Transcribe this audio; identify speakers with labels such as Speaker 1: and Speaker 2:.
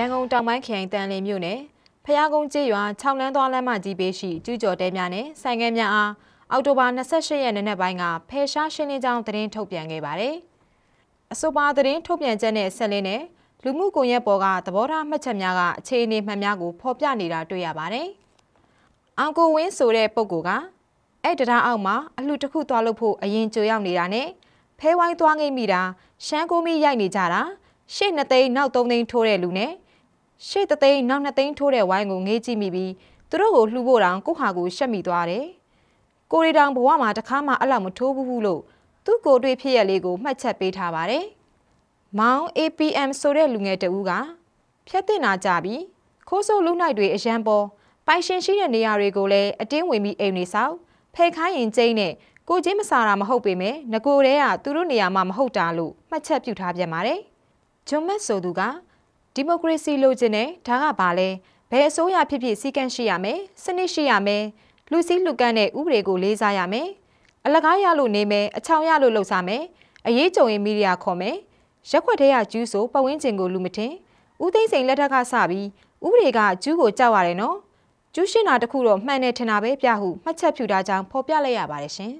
Speaker 1: ရန်ကုန်တောင်ပိုင်းခရိုင်တန်လင်းမြို့နယ်ဖျားကုန်းကျေးရွာ6လမ်းသွားလမ်းမကြီးပေးရှိကျူးကျော်တဲများနဲ့ဆိုင်ငယ်များအားအောက်တိုဘာ28ရက်နေ့နက်ပိုင်းကဖယ်ရှားရှင်းလင်းကြောင်းသတင်းထုတ်ပြန်ခဲ့ပါတယ်။အဆိုပါသတင်းထုတ်ပြန်ချက်နဲ့ဆက်လင်းတဲ့လူမှုကွန်ရက်ပေါ်ကသဘောထားမှတ်ချက်များကအခြေအနေမှန်များကိုဖော်ပြနေတာတွေ့ရပါတယ်။အောင်ကိုဝင်းဆိုတဲ့ပုဂ္ဂိုလ်ကအဲ့တရာအောက်မှာအလှတစ်ခုသွားလို့ဖို့အရင်ကြိုရောက်နေတာနဲ့ဖဲဝိုင်းသွားငိမ့်မိတာရှမ်းကိုမီရိုက်နေကြတာရှေ့နှစ်သိန်းနောက်သုံးသိန်းထိုးတဲ့လူနဲ့ရှေ့တသိန်းနောက်နှစ်သိန်းထိုးတဲ့ဝိုင်းကိုငေးကြည့်မိပြီးသူတို့ကိုလှူဖို့တောင် ကိုဟာကိုရှက်မိသွားတယ်။ကိုရီတောင်ဘဝမှာတခါမှအဲ့လောက်မထိုးဘူးဘူးလို့သူ့ကိုတွေ့ဖြစ်ရလေးကိုမှတ်ချက်ပေးထားပါတယ်။မောင် APM ဆိုတဲ့လူငယ်တဦးကဖြတ်တင်လာကြပြီးခိုးဆိုးလူနိုင်တွေအရန်ပေါ်ပိုင်ရှင်ရှိတဲ့နေရာတွေကိုလည်းအတင်းဝင်ပြီးအိမ်တွေဆောက်ဖယ်ခိုင်းရင်ကျိန်းနဲ့ကိုချင်းမစားတာမဟုတ်ပေမဲ့ငကိုတဲကသူတို့နေရာမှာမဟုတ်တာလို့မှတ်ချက်ပြုထားပြန်ပါတယ်။ဂျွန်မက်ဆိုသူကဒီမိုကရေစီလိုချင်တယ်ဒါကဘာလဲဘယ်အစိုးရဖြစ်ဖြစ်စည်းကမ်းရှိရမယ်စနစ်ရှိရမယ်လူစည်းလူကမ်းတဲ့ဥပဒေကိုလေးစားရမယ်အလကားရလို့နေမယ်အချောင်ရလို့လှုပ်ရှားမယ်အရေးကြုံရင်မီဒီယာခေါ်မယ်ရက်ခွက်ထဲကကျူးဆိုပဝင်းကျင်ကိုလူမထင်ဦးသိန်းစိန်လက်ထက်ကစပြီးဥပဒေကကျူးကိုကြောက်ရတယ်နော်ကျူးရှင်းတာတခုတော့မှန်တယ်ထင်တာပဲပြဟုမှတ်ချက်ဖြူတာကြောင့်ဖော်ပြလိုက်ရပါတယ်ရှင်